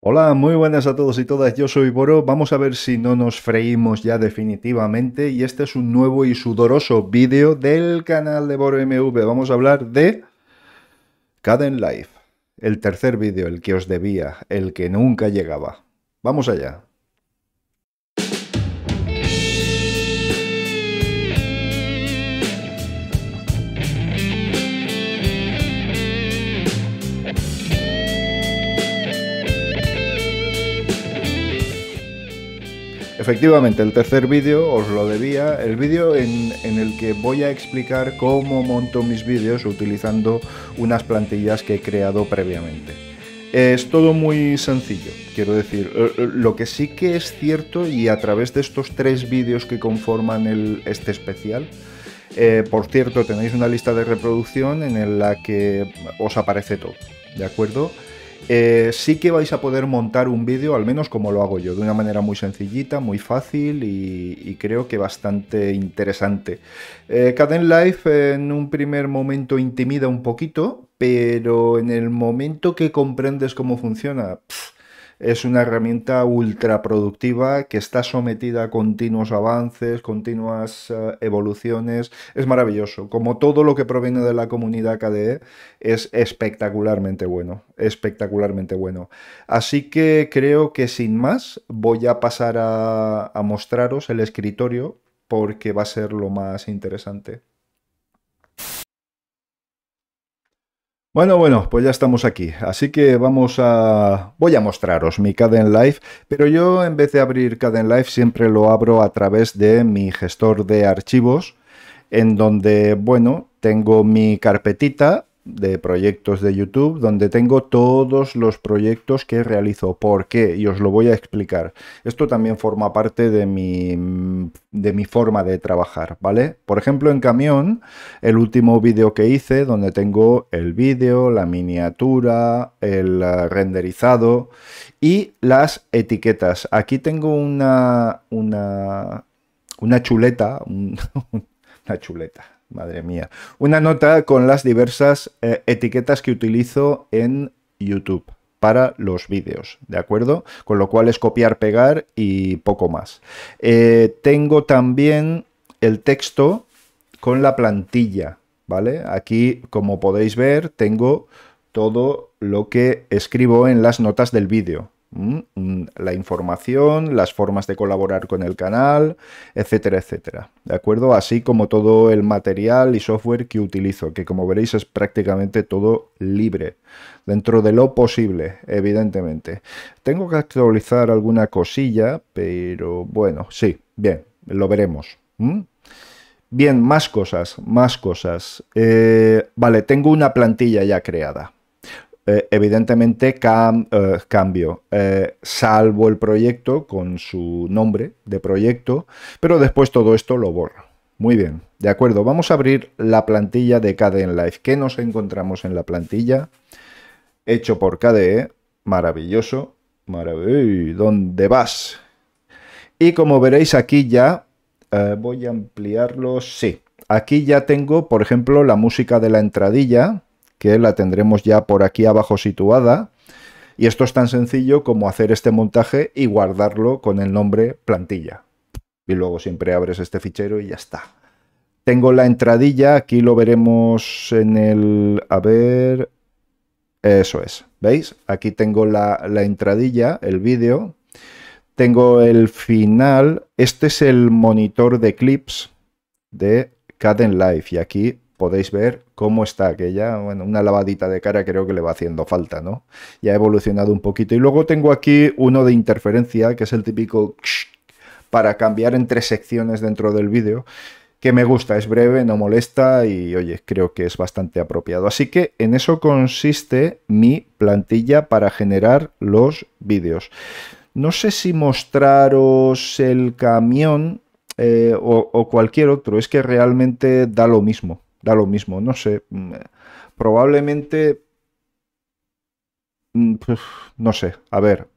Hola, muy buenas a todos y todas, yo soy Boro, vamos a ver si no nos freímos ya definitivamente y este es un nuevo y sudoroso vídeo del canal de Boro MV, vamos a hablar de Caden Life, el tercer vídeo, el que os debía, el que nunca llegaba. Vamos allá. efectivamente, el tercer vídeo os lo debía, el vídeo en, el que voy a explicar cómo monto mis vídeos utilizando unas plantillas que he creado previamente. Es todo muy sencillo, quiero decir, eh, eh, lo que sí que es cierto y a través de estos tres vídeos que conforman este especial, eh, por cierto, tenéis una lista de reproducción en la que os aparece todo, ¿de acuerdo? Eh, sí que vais a poder montar un vídeo, al menos como lo hago yo, de una manera muy sencillita, muy fácil y, creo que bastante interesante. Eh, Caden Life en un primer momento intimida un poquito, pero en el momento que comprendes cómo funciona es una herramienta ultra productiva que está sometida a continuos avances, continuas eh, evoluciones. Es maravilloso. Como todo lo que proviene de la comunidad KDE, es espectacularmente bueno. Espectacularmente bueno. Así que creo que sin más voy a pasar a mostraros el escritorio porque va a ser lo más interesante. Bueno, bueno, pues ya estamos aquí. Así que vamos a... Voy a mostraros mi Caden Live, pero yo en vez de abrir Caden Live siempre lo abro a través de mi gestor de archivos, en donde, bueno, tengo mi carpetita de proyectos de YouTube donde tengo todos los proyectos que realizo. ¿Por qué? Y os lo voy a explicar. Esto también forma parte de mi, de mi forma de trabajar, ¿vale? Por ejemplo, en camión, el último vídeo que hice donde tengo el vídeo, la miniatura, el renderizado y las etiquetas. Aquí tengo una, una, una chuleta, una chuleta Madre mía. Una nota con las diversas eh, etiquetas que utilizo en YouTube para los vídeos, ¿de acuerdo? Con lo cual es copiar, pegar y poco más. Eh, tengo también el texto con la plantilla, ¿vale? Aquí, como podéis ver, tengo todo lo que escribo en las notas del vídeo, Mm, mm, la información, las formas de colaborar con el canal, etcétera, etcétera. ¿De acuerdo? Así como todo el material y software que utilizo, que como veréis es prácticamente todo libre, dentro de lo posible, evidentemente. Tengo que actualizar alguna cosilla, pero bueno, sí, bien, lo veremos. ¿Mm? Bien, más cosas, más cosas. Eh, vale, tengo una plantilla ya creada. Eh, evidentemente eh, cambio, eh, salvo el proyecto con su nombre de proyecto, pero después todo esto lo borro. Muy bien, de acuerdo, vamos a abrir la plantilla de KDE Live. ¿Qué nos encontramos en la plantilla? Hecho por KDE, maravilloso, maravilloso, ¿dónde vas? Y como veréis aquí ya, voy a ampliarlo, sí, aquí ya tengo, por ejemplo, la música de la entradilla, que la tendremos ya por aquí abajo situada. Y esto es tan sencillo como hacer este montaje y guardarlo con el nombre plantilla. Y luego siempre abres este fichero y ya está. Tengo la entradilla, aquí lo veremos en el... A ver... Eso es, ¿veis? Aquí tengo la, la entradilla, el vídeo. Tengo el final. Este es el monitor de clips de Caden Life. Y aquí podéis ver cómo está, aquella, bueno, una lavadita de cara creo que le va haciendo falta, ¿no? Ya ha evolucionado un poquito. Y luego tengo aquí uno de interferencia, que es el típico para cambiar entre secciones dentro del vídeo, que me gusta, es breve, no molesta y oye, creo que es bastante apropiado. Así que en eso consiste mi plantilla para generar los vídeos. No sé si mostraros el camión eh, o cualquier otro, es que realmente da lo mismo da lo mismo, no sé. Mm, probablemente... Mm, no sé, a ver.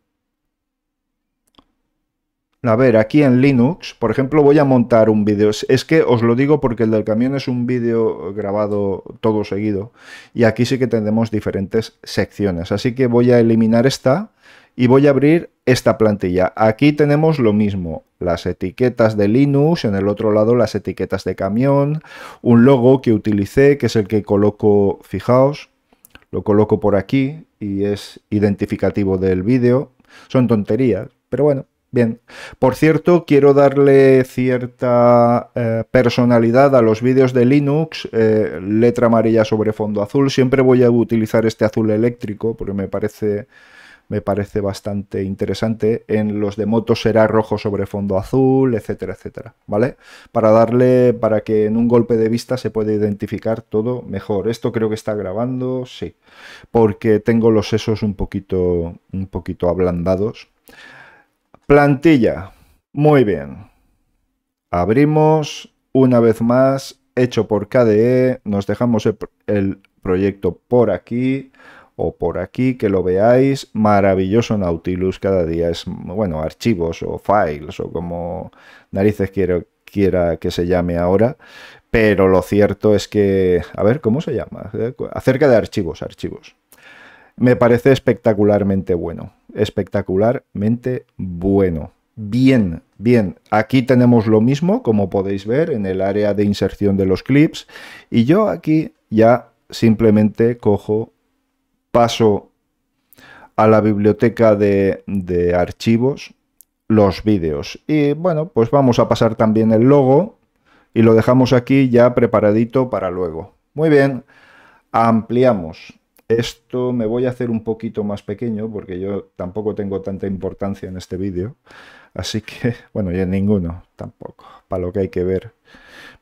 A ver, aquí en Linux, por ejemplo, voy a montar un vídeo. Es que os lo digo porque el del camión es un vídeo grabado todo seguido. Y aquí sí que tenemos diferentes secciones. Así que voy a eliminar esta y voy a abrir esta plantilla. Aquí tenemos lo mismo, las etiquetas de Linux, en el otro lado las etiquetas de camión, un logo que utilicé, que es el que coloco, fijaos, lo coloco por aquí y es identificativo del vídeo. Son tonterías, pero bueno, Bien, por cierto, quiero darle cierta eh, personalidad a los vídeos de Linux, eh, letra amarilla sobre fondo azul, siempre voy a utilizar este azul eléctrico porque me parece me parece bastante interesante. En los de moto será rojo sobre fondo azul, etcétera, etcétera, ¿vale? Para darle, para que en un golpe de vista se pueda identificar todo mejor. Esto creo que está grabando, sí, porque tengo los sesos un poquito, un poquito ablandados. Plantilla, muy bien. Abrimos una vez más, hecho por KDE, nos dejamos el proyecto por aquí o por aquí, que lo veáis, maravilloso Nautilus, cada día es, bueno, archivos o files o como narices quiero, quiera que se llame ahora, pero lo cierto es que, a ver, ¿cómo se llama? Eh, acerca de archivos, archivos. Me parece espectacularmente bueno, espectacularmente bueno. Bien, bien, aquí tenemos lo mismo, como podéis ver, en el área de inserción de los clips, y yo aquí ya simplemente cojo paso a la biblioteca de, archivos los vídeos. Y bueno, pues vamos a pasar también el logo y lo dejamos aquí ya preparadito para luego. Muy bien, ampliamos. Esto me voy a hacer un poquito más pequeño porque yo tampoco tengo tanta importancia en este vídeo. Así que, bueno, ya ninguno tampoco, para lo que hay que ver.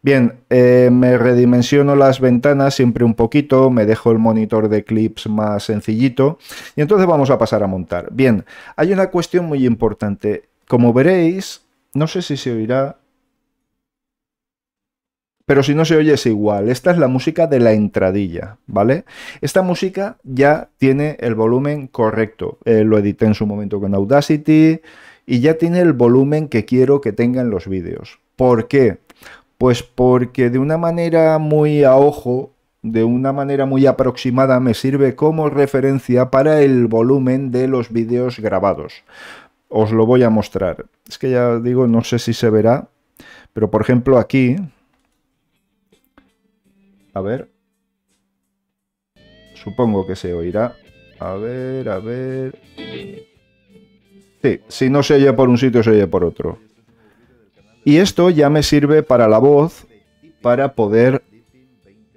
Bien, eh, me redimensiono las ventanas siempre un poquito, me dejo el monitor de clips más sencillito y entonces vamos a pasar a montar. Bien, hay una cuestión muy importante. Como veréis, no sé si se oirá, pero si no se oye es igual. Esta es la música de la entradilla, ¿vale? Esta música ya tiene el volumen correcto. Eh, lo edité en su momento con Audacity y ya tiene el volumen que quiero que tengan los vídeos. ¿Por qué? Pues porque de una manera muy a ojo, de una manera muy aproximada, me sirve como referencia para el volumen de los vídeos grabados. Os lo voy a mostrar. Es que ya digo, no sé si se verá, pero por ejemplo aquí a ver. Supongo que se oirá. A ver, a ver. Sí, si no se oye por un sitio, se oye por otro. Y esto ya me sirve para la voz, para poder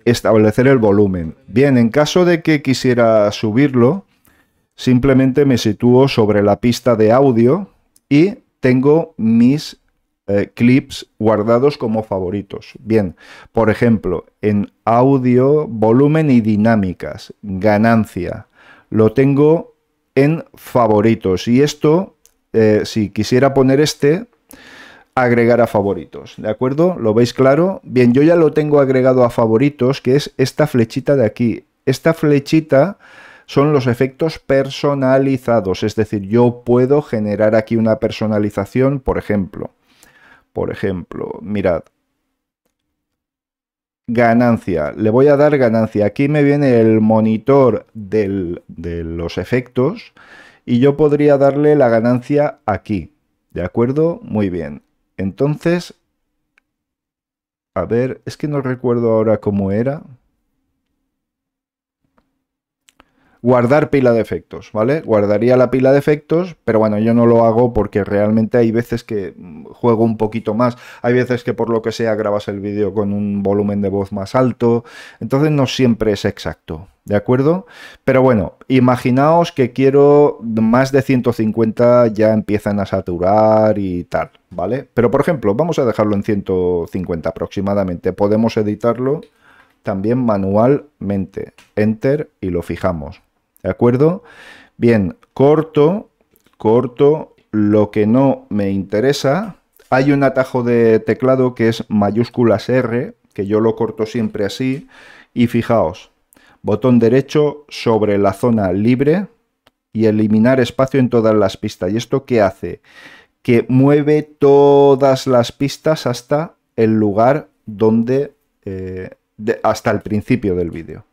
establecer el volumen. Bien, en caso de que quisiera subirlo, simplemente me sitúo sobre la pista de audio y tengo mis eh, clips guardados como favoritos. Bien, por ejemplo, en audio, volumen y dinámicas, ganancia, lo tengo en favoritos. Y esto, eh, si quisiera poner este, agregar a favoritos, ¿de acuerdo? ¿Lo veis claro? Bien, yo ya lo tengo agregado a favoritos, que es esta flechita de aquí. Esta flechita son los efectos personalizados, es decir, yo puedo generar aquí una personalización, por ejemplo. Por ejemplo, mirad. Ganancia. Le voy a dar ganancia. Aquí me viene el monitor del, de los efectos y yo podría darle la ganancia aquí. ¿De acuerdo? Muy bien. Entonces, a ver, es que no recuerdo ahora cómo era. guardar pila de efectos, ¿vale? Guardaría la pila de efectos, pero bueno, yo no lo hago porque realmente hay veces que mm, juego un poquito más, hay veces que por lo que sea grabas el vídeo con un volumen de voz más alto, entonces no siempre es exacto, ¿de acuerdo? Pero bueno, imaginaos que quiero más de 150 ya empiezan a saturar y tal, ¿vale? Pero por ejemplo, vamos a dejarlo en 150 aproximadamente, podemos editarlo también manualmente, enter y lo fijamos, ¿De acuerdo? Bien, corto, corto lo que no me interesa. Hay un atajo de teclado que es mayúsculas R, que yo lo corto siempre así. Y fijaos, botón derecho sobre la zona libre y eliminar espacio en todas las pistas. ¿Y esto qué hace? Que mueve todas las pistas hasta el lugar donde... Eh, hasta el principio del vídeo.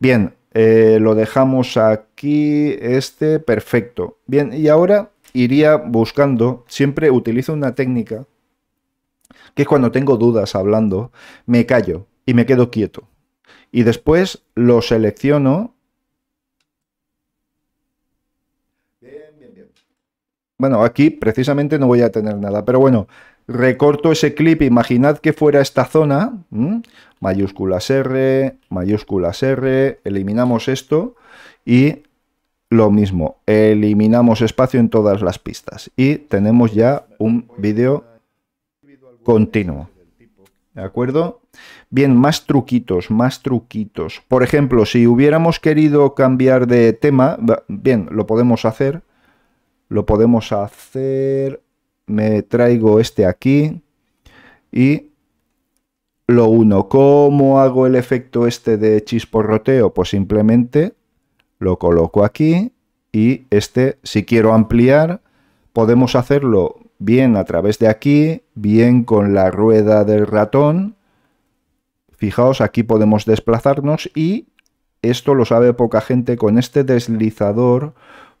Bien, eh, lo dejamos aquí, este, perfecto. Bien, y ahora iría buscando, siempre utilizo una técnica, que es cuando tengo dudas hablando, me callo y me quedo quieto. Y después lo selecciono. Bien, Bueno, aquí precisamente no voy a tener nada, pero bueno, recorto ese clip, imaginad que fuera esta zona, mayúsculas R, mayúsculas R, eliminamos esto y lo mismo, eliminamos espacio en todas las pistas y tenemos ya un vídeo continuo. ¿De acuerdo? Bien, más truquitos, más truquitos. Por ejemplo, si hubiéramos querido cambiar de tema, bien, lo podemos hacer. Lo podemos hacer me traigo este aquí y lo uno. ¿Cómo hago el efecto este de chisporroteo? Pues simplemente lo coloco aquí y este, si quiero ampliar, podemos hacerlo bien a través de aquí, bien con la rueda del ratón. Fijaos, aquí podemos desplazarnos y esto lo sabe poca gente, con este deslizador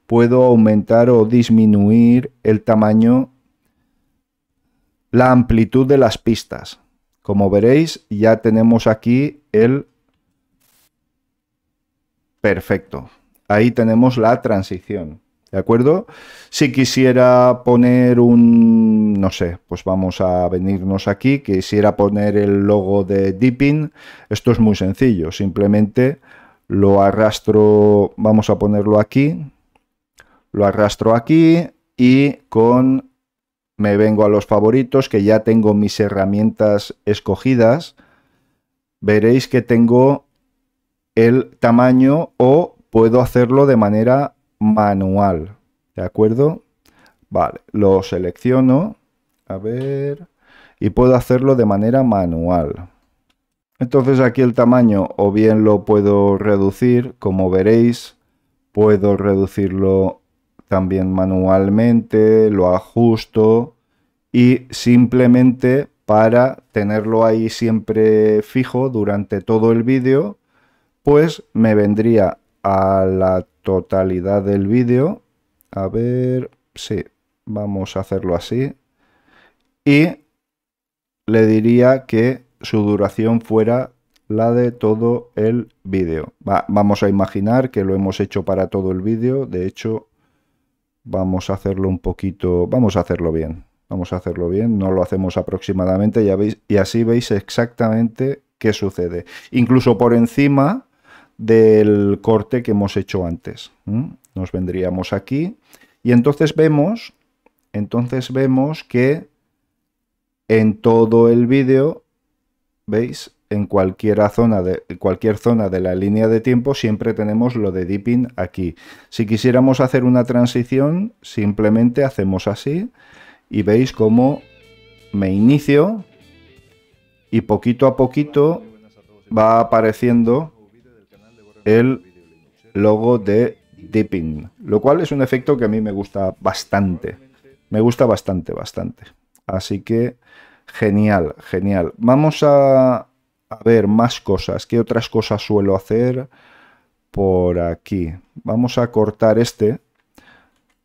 puedo aumentar o disminuir el tamaño la amplitud de las pistas. Como veréis, ya tenemos aquí el perfecto. Ahí tenemos la transición. ¿De acuerdo? Si quisiera poner un, no sé, pues vamos a venirnos aquí, quisiera poner el logo de Deepin, esto es muy sencillo, simplemente lo arrastro, vamos a ponerlo aquí, lo arrastro aquí y con me vengo a los favoritos, que ya tengo mis herramientas escogidas, veréis que tengo el tamaño o puedo hacerlo de manera manual, ¿de acuerdo? Vale, lo selecciono, a ver, y puedo hacerlo de manera manual. Entonces aquí el tamaño o bien lo puedo reducir, como veréis, puedo reducirlo también manualmente, lo ajusto y simplemente para tenerlo ahí siempre fijo durante todo el vídeo, pues me vendría a la totalidad del vídeo. A ver, sí, vamos a hacerlo así. Y le diría que su duración fuera la de todo el vídeo. vamos a imaginar que lo hemos hecho para todo el vídeo. De hecho, Vamos a hacerlo un poquito, vamos a hacerlo bien. Vamos a hacerlo bien, no lo hacemos aproximadamente ya veis, y así veis exactamente qué sucede. Incluso por encima del corte que hemos hecho antes. Nos vendríamos aquí y entonces vemos, entonces vemos que en todo el vídeo, ¿veis? en cualquier zona, de, cualquier zona de la línea de tiempo siempre tenemos lo de dipping aquí. Si quisiéramos hacer una transición, simplemente hacemos así y veis cómo me inicio y poquito a poquito va apareciendo el logo de dipping, lo cual es un efecto que a mí me gusta bastante. Me gusta bastante, bastante. Así que genial, genial. Vamos a, a ver, más cosas. ¿Qué otras cosas suelo hacer por aquí? Vamos a cortar este.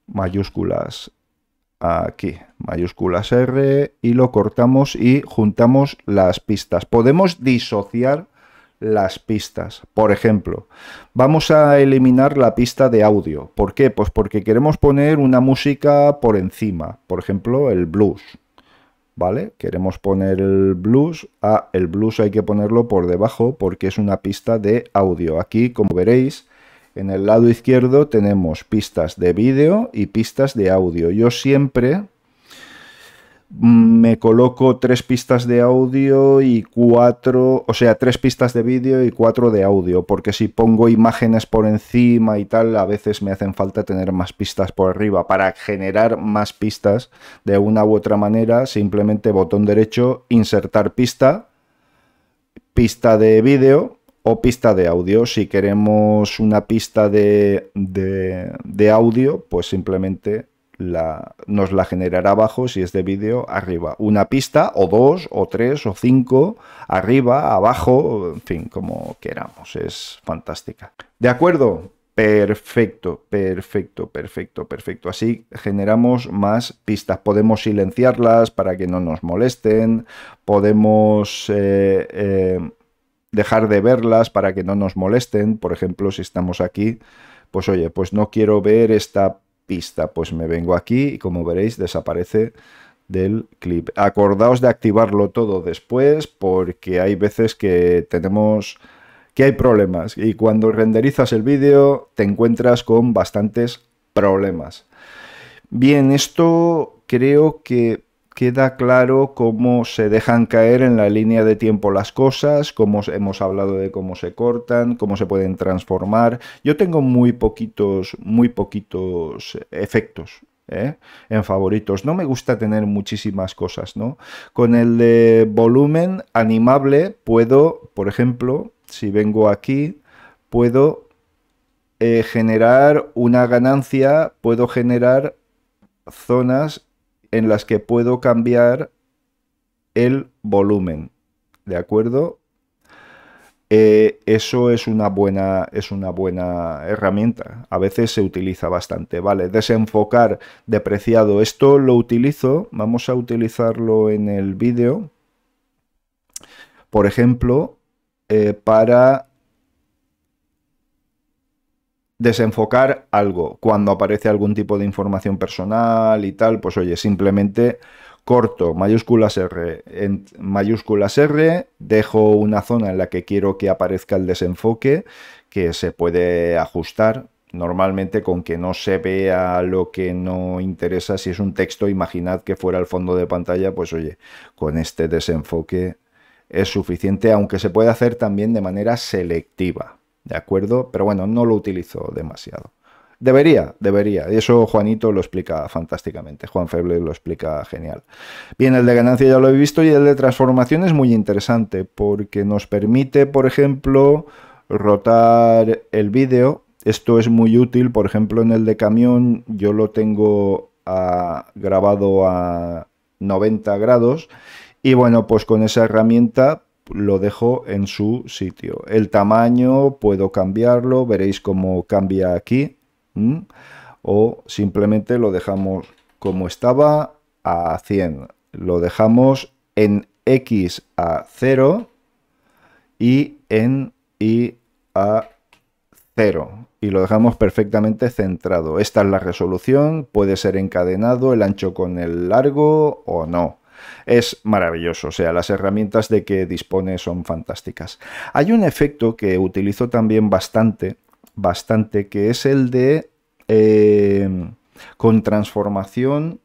Mayúsculas aquí, mayúsculas R, y lo cortamos y juntamos las pistas. Podemos disociar las pistas. Por ejemplo, vamos a eliminar la pista de audio. ¿Por qué? Pues porque queremos poner una música por encima. Por ejemplo, el blues. ¿vale? Queremos poner el blues. Ah, el blues hay que ponerlo por debajo porque es una pista de audio. Aquí, como veréis, en el lado izquierdo tenemos pistas de vídeo y pistas de audio. Yo siempre me coloco tres pistas de audio y cuatro, o sea, tres pistas de vídeo y cuatro de audio, porque si pongo imágenes por encima y tal, a veces me hacen falta tener más pistas por arriba. Para generar más pistas de una u otra manera, simplemente botón derecho, insertar pista, pista de vídeo o pista de audio. Si queremos una pista de, de audio, pues simplemente la, nos la generará abajo si es de vídeo arriba. Una pista o dos o tres o cinco arriba, abajo, en fin, como queramos. Es fantástica. ¿De acuerdo? Perfecto, perfecto, perfecto, perfecto. Así generamos más pistas. Podemos silenciarlas para que no nos molesten. Podemos... Eh, eh, dejar de verlas para que no nos molesten, por ejemplo, si estamos aquí, pues oye, pues no quiero ver esta pista. Pues me vengo aquí y como veréis desaparece del clip. Acordaos de activarlo todo después porque hay veces que tenemos que hay problemas y cuando renderizas el vídeo te encuentras con bastantes problemas. Bien, esto creo que queda claro cómo se dejan caer en la línea de tiempo las cosas, cómo hemos hablado de cómo se cortan, cómo se pueden transformar. Yo tengo muy poquitos, muy poquitos efectos. ¿eh? en favoritos no me gusta tener muchísimas cosas no con el de volumen animable puedo por ejemplo si vengo aquí puedo eh, generar una ganancia puedo generar zonas en las que puedo cambiar el volumen. ¿De acuerdo? Eh, eso es una, buena, es una buena herramienta. A veces se utiliza bastante. Vale, desenfocar, depreciado. Esto lo utilizo. Vamos a utilizarlo en el vídeo. Por ejemplo, eh, para desenfocar algo. Cuando aparece algún tipo de información personal y tal, pues oye, simplemente corto mayúsculas R en mayúsculas R, dejo una zona en la que quiero que aparezca el desenfoque, que se puede ajustar normalmente con que no se vea lo que no interesa. Si es un texto, imaginad que fuera el fondo de pantalla, pues oye, con este desenfoque es suficiente, aunque se puede hacer también de manera selectiva. ¿de acuerdo? Pero bueno, no lo utilizo demasiado. Debería, debería. Y eso Juanito lo explica fantásticamente. Juan Feble lo explica genial. Bien, el de ganancia ya lo he visto y el de transformación es muy interesante porque nos permite, por ejemplo, rotar el vídeo. Esto es muy útil, por ejemplo, en el de camión yo lo tengo ah, grabado a 90 grados y bueno, pues con esa herramienta lo dejo en su sitio. El tamaño puedo cambiarlo, veréis cómo cambia aquí. O simplemente lo dejamos como estaba a 100. Lo dejamos en X a 0 y en Y a 0 y lo dejamos perfectamente centrado. Esta es la resolución, puede ser encadenado el ancho con el largo o no es maravilloso. O sea, las herramientas de que dispone son fantásticas. Hay un efecto que utilizo también bastante, bastante, que es el de eh, con transformación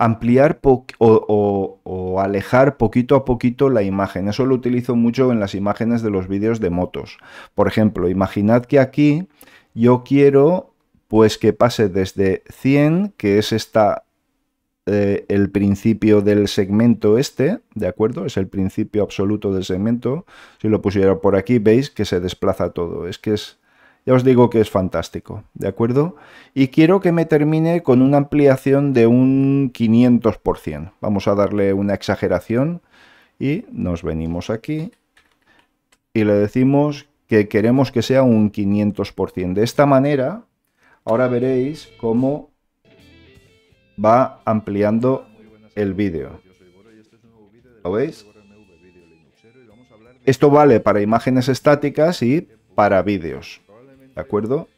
ampliar o, alejar poquito a poquito la imagen. Eso lo utilizo mucho en las imágenes de los vídeos de motos. Por ejemplo, imaginad que aquí yo quiero pues que pase desde 100, que es esta eh, el principio del segmento este, ¿de acuerdo? Es el principio absoluto del segmento. Si lo pusiera por aquí, veis que se desplaza todo. Es que es, ya os digo que es fantástico, ¿de acuerdo? Y quiero que me termine con una ampliación de un 500%. Vamos a darle una exageración y nos venimos aquí y le decimos que queremos que sea un 500%. De esta manera, ahora veréis cómo va ampliando el vídeo. ¿Lo veis? Esto vale para imágenes estáticas y para vídeos. ¿De acuerdo?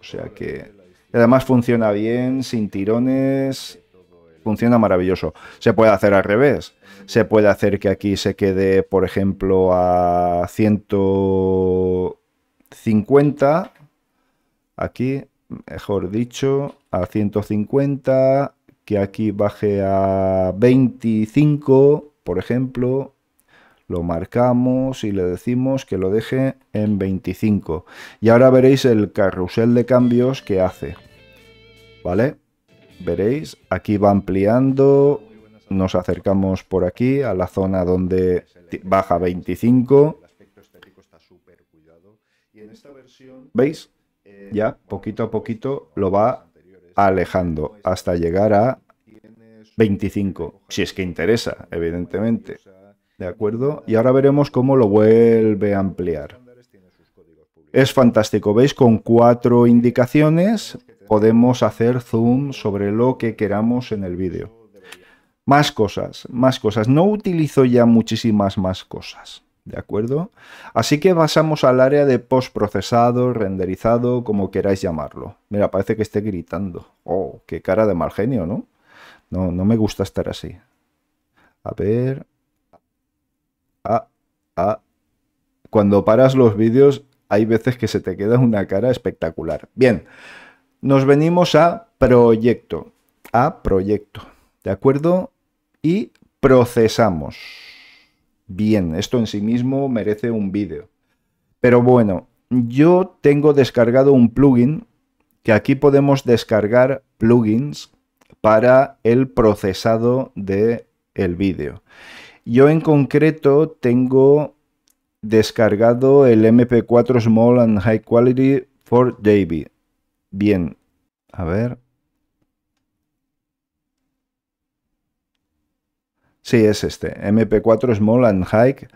O sea que además funciona bien, sin tirones, funciona maravilloso. Se puede hacer al revés. Se puede hacer que aquí se quede, por ejemplo, a 150. Aquí, mejor dicho, a 150, que aquí baje a 25, por ejemplo, lo marcamos y le decimos que lo deje en 25. Y ahora veréis el carrusel de cambios que hace. ¿Vale? Veréis, aquí va ampliando, nos acercamos por aquí a la zona donde baja 25. ¿Veis? Ya, poquito a poquito lo va alejando hasta llegar a 25, si es que interesa, evidentemente. ¿De acuerdo? Y ahora veremos cómo lo vuelve a ampliar. Es fantástico, ¿veis? Con cuatro indicaciones podemos hacer zoom sobre lo que queramos en el vídeo. Más cosas, más cosas. No utilizo ya muchísimas más cosas. ¿de acuerdo? Así que pasamos al área de postprocesado, renderizado, como queráis llamarlo. Mira, parece que esté gritando. Oh, qué cara de mal genio, ¿no? No, no me gusta estar así. A ver... Ah, ah. Cuando paras los vídeos hay veces que se te queda una cara espectacular. Bien, nos venimos a proyecto. A proyecto, ¿de acuerdo? Y procesamos bien. Esto en sí mismo merece un vídeo. Pero bueno, yo tengo descargado un plugin que aquí podemos descargar plugins para el procesado de el vídeo. Yo en concreto tengo descargado el MP4 Small and High Quality for Davy. Bien, a ver. Sí, es este. MP4 Small and Hike.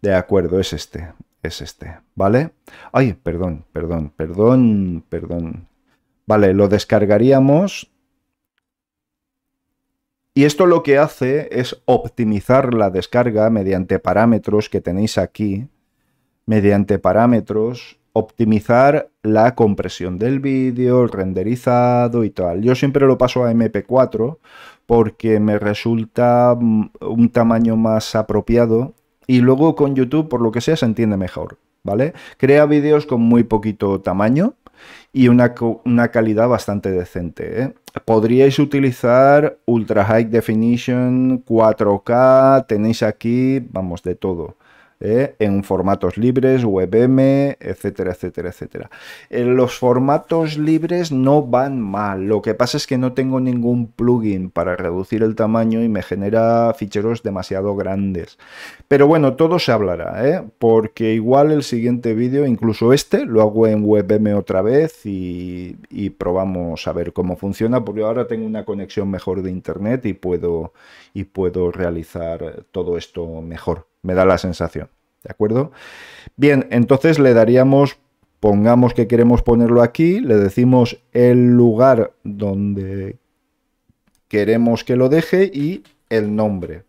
De acuerdo, es este. Es este. ¿Vale? Ay, perdón, perdón, perdón, perdón. Vale, lo descargaríamos. Y esto lo que hace es optimizar la descarga mediante parámetros que tenéis aquí. Mediante parámetros, optimizar la compresión del vídeo, el renderizado y tal. Yo siempre lo paso a MP4 porque me resulta mm, un tamaño más apropiado y luego con YouTube, por lo que sea, se entiende mejor, ¿vale? Crea vídeos con muy poquito tamaño y una, calidad bastante decente. ¿eh? Podríais utilizar Ultra High Definition, 4K, tenéis aquí, vamos, de todo. ¿eh? en formatos libres, WebM, etcétera, etcétera, etcétera. en eh, los formatos libres no van mal, lo que pasa es que no tengo ningún plugin para reducir el tamaño y me genera ficheros demasiado grandes. Pero bueno, todo se hablará, ¿eh? porque igual el siguiente vídeo, incluso este, lo hago en WebM otra vez y, y probamos a ver cómo funciona, porque ahora tengo una conexión mejor de internet y puedo, y puedo realizar todo esto mejor me da la sensación. ¿De acuerdo? Bien, entonces le daríamos, pongamos que queremos ponerlo aquí, le decimos el lugar donde queremos que lo deje y el nombre.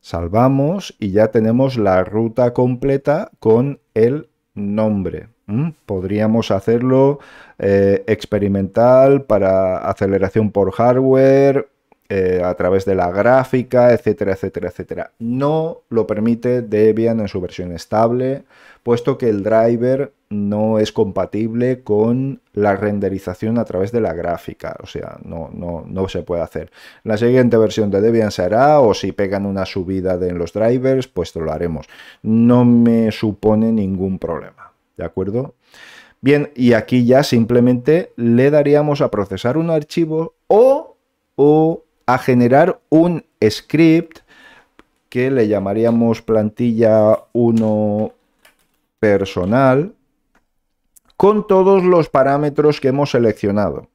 Salvamos y ya tenemos la ruta completa con el nombre. Podríamos hacerlo eh, experimental para aceleración por hardware, eh, a través de la gráfica, etcétera, etcétera, etcétera. No lo permite Debian en su versión estable, puesto que el driver no es compatible con la renderización a través de la gráfica, o sea, no, no, no se puede hacer. La siguiente versión de Debian será, o si pegan una subida de los drivers, pues lo haremos. No me supone ningún problema, ¿de acuerdo? Bien, y aquí ya simplemente le daríamos a procesar un archivo o, o a generar un script que le llamaríamos plantilla 1 personal con todos los parámetros que hemos seleccionado.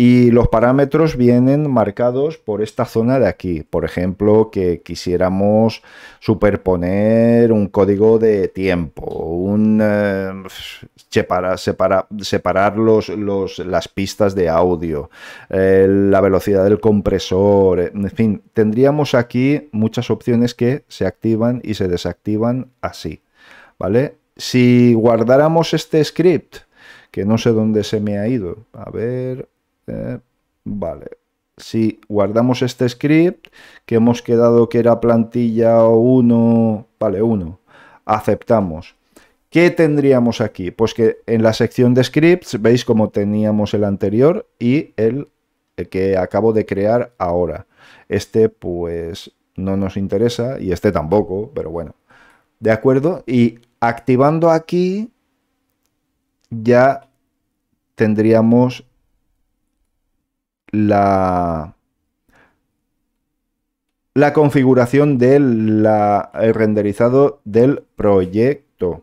Y los parámetros vienen marcados por esta zona de aquí. Por ejemplo, que quisiéramos superponer un código de tiempo, un eh, separar las pistas de audio, eh, la velocidad del compresor, eh, en fin, tendríamos aquí muchas opciones que se activan y se desactivan así. ¿Vale? Si guardáramos este script, que no sé dónde se me ha ido, a ver, vale. Si guardamos este script, que hemos quedado que era plantilla 1, vale, 1, aceptamos. ¿Qué tendríamos aquí? Pues que en la sección de scripts veis como teníamos el anterior y el eh, que acabo de crear ahora. Este pues no nos interesa y este tampoco, pero bueno. ¿De acuerdo? Y activando aquí ya tendríamos la, la configuración del renderizado del proyecto.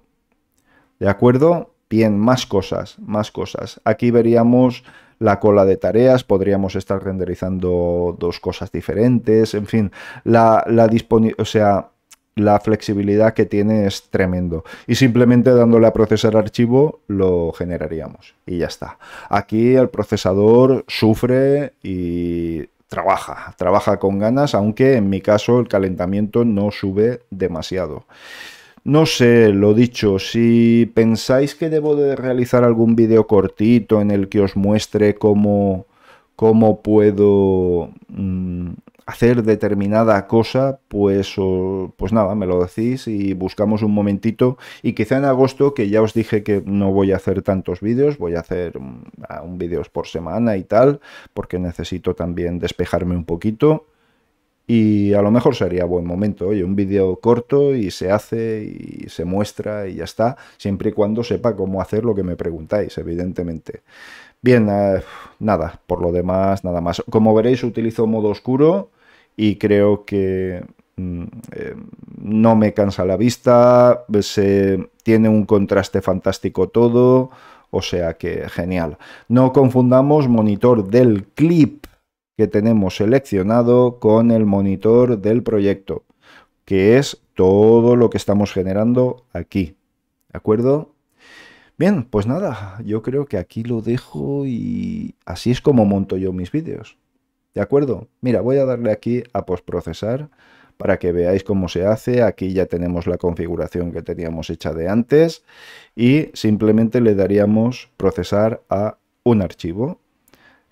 ¿De acuerdo? Bien, más cosas, más cosas. Aquí veríamos la cola de tareas, podríamos estar renderizando dos cosas diferentes, en fin, la, la o sea, la flexibilidad que tiene es tremendo. Y simplemente dándole a procesar archivo lo generaríamos. Y ya está. Aquí el procesador sufre y trabaja, trabaja con ganas, aunque en mi caso el calentamiento no sube demasiado. No sé, lo dicho, si pensáis que debo de realizar algún vídeo cortito en el que os muestre cómo, cómo puedo mm, hacer determinada cosa, pues, pues nada, me lo decís y buscamos un momentito. Y quizá en agosto, que ya os dije que no voy a hacer tantos vídeos, voy a hacer un, vídeo por semana y tal, porque necesito también despejarme un poquito. Y a lo mejor sería buen momento, oye, un vídeo corto y se hace y se muestra y ya está, siempre y cuando sepa cómo hacer lo que me preguntáis, evidentemente. Bien, eh, nada, por lo demás, nada más. Como veréis, utilizo modo oscuro y creo que mm, eh, no me cansa la vista, se, tiene un contraste fantástico todo, o sea que genial. No confundamos monitor del clip que tenemos seleccionado con el monitor del proyecto, que es todo lo que estamos generando aquí. ¿De acuerdo? Bien, pues nada, yo creo que aquí lo dejo y así es como monto yo mis vídeos. ¿De acuerdo? Mira, voy a darle aquí a postprocesar para que veáis cómo se hace. Aquí ya tenemos la configuración que teníamos hecha de antes y simplemente le daríamos procesar a un archivo.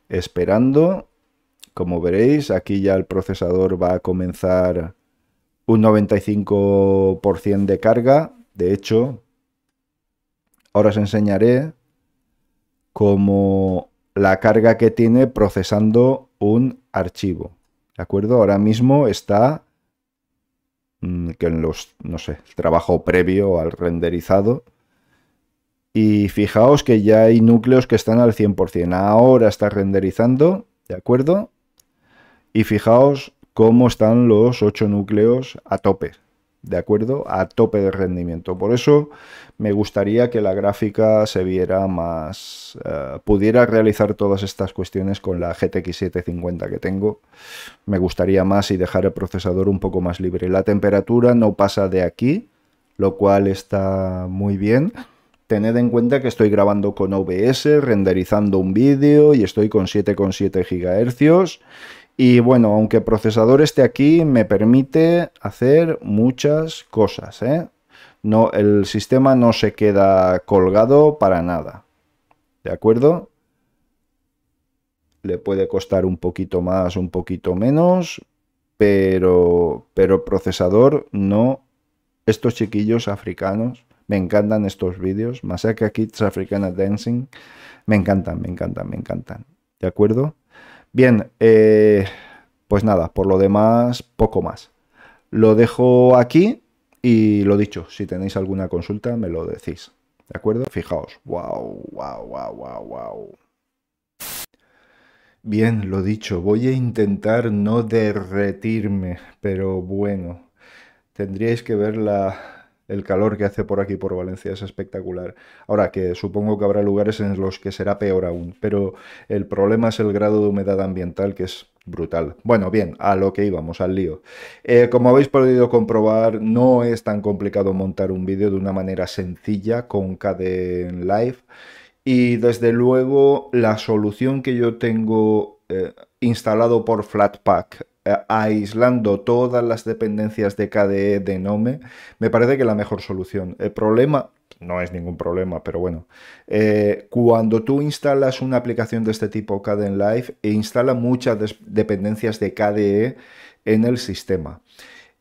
Esperando, como veréis, aquí ya el procesador va a comenzar un 95% de carga. De hecho, ahora os enseñaré cómo la carga que tiene procesando un archivo. ¿De acuerdo? Ahora mismo está mm, que en los, no sé, el trabajo previo al renderizado. Y fijaos que ya hay núcleos que están al 100%. Ahora está renderizando, ¿de acuerdo? Y fijaos cómo están los 8 núcleos a tope. ¿de acuerdo? A tope de rendimiento. Por eso me gustaría que la gráfica se viera más... Eh, pudiera realizar todas estas cuestiones con la GTX 750 que tengo. Me gustaría más y dejar el procesador un poco más libre. La temperatura no pasa de aquí, lo cual está muy bien. Tened en cuenta que estoy grabando con OBS, renderizando un vídeo y estoy con 7,7 GHz y bueno, aunque el procesador esté aquí, me permite hacer muchas cosas. ¿eh? No, el sistema no se queda colgado para nada. ¿De acuerdo? Le puede costar un poquito más, un poquito menos, pero, pero procesador no... Estos chiquillos africanos, me encantan estos vídeos, Masaka Kids Africana Dancing, me encantan, me encantan, me encantan. ¿De acuerdo? Bien, eh, pues nada, por lo demás, poco más. Lo dejo aquí y lo dicho, si tenéis alguna consulta, me lo decís. ¿De acuerdo? Fijaos. ¡Wow, wow, wow, wow, wow! Bien, lo dicho, voy a intentar no derretirme, pero bueno, tendríais que ver la, el calor que hace por aquí, por Valencia, es espectacular. Ahora que supongo que habrá lugares en los que será peor aún, pero el problema es el grado de humedad ambiental que es brutal. Bueno, bien, a lo que íbamos, al lío. Eh, como habéis podido comprobar, no es tan complicado montar un vídeo de una manera sencilla con en Live. Y desde luego, la solución que yo tengo eh, instalado por Flatpak eh, aislando todas las dependencias de KDE de Nome, me parece que la mejor solución. El problema no es ningún problema, pero bueno. Eh, cuando tú instalas una aplicación de este tipo KDE Live, e instala muchas dependencias de KDE en el sistema.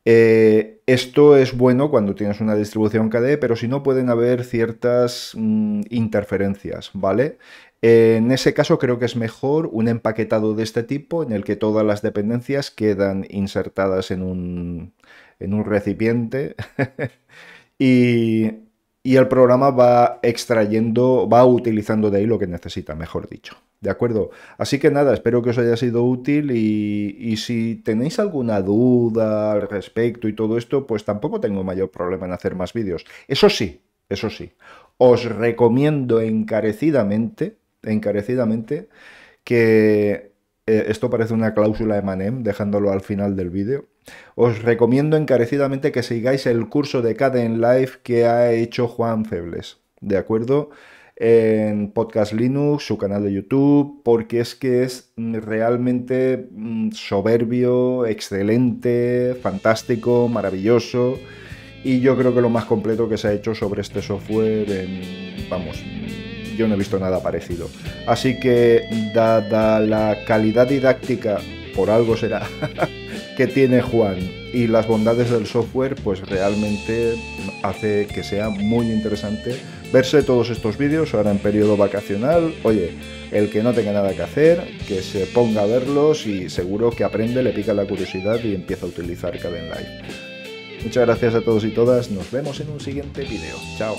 Eh, esto es bueno cuando tienes una distribución KDE, pero si no pueden haber ciertas mm, interferencias, ¿vale? En ese caso creo que es mejor un empaquetado de este tipo en el que todas las dependencias quedan insertadas en un, recipiente y, el programa va extrayendo, va utilizando de ahí lo que necesita, mejor dicho. ¿De acuerdo? Así que nada, espero que os haya sido útil y, y si tenéis alguna duda al respecto y todo esto, pues tampoco tengo mayor problema en hacer más vídeos. Eso sí, eso sí, os recomiendo encarecidamente encarecidamente que eh, esto parece una cláusula de Manem, dejándolo al final del vídeo. Os recomiendo encarecidamente que sigáis el curso de Caden life que ha hecho Juan Febles, ¿de acuerdo? En Podcast Linux, su canal de YouTube, porque es que es realmente mm, soberbio, excelente, fantástico, maravilloso y yo creo que lo más completo que se ha hecho sobre este software vamos, yo no he visto nada parecido. Así que, dada la calidad didáctica, por algo será, que tiene Juan y las bondades del software, pues realmente hace que sea muy interesante verse todos estos vídeos ahora en periodo vacacional. Oye, el que no tenga nada que hacer, que se ponga a verlos y seguro que aprende, le pica la curiosidad y empieza a utilizar Caden Muchas gracias a todos y todas, nos vemos en un siguiente vídeo. Chao.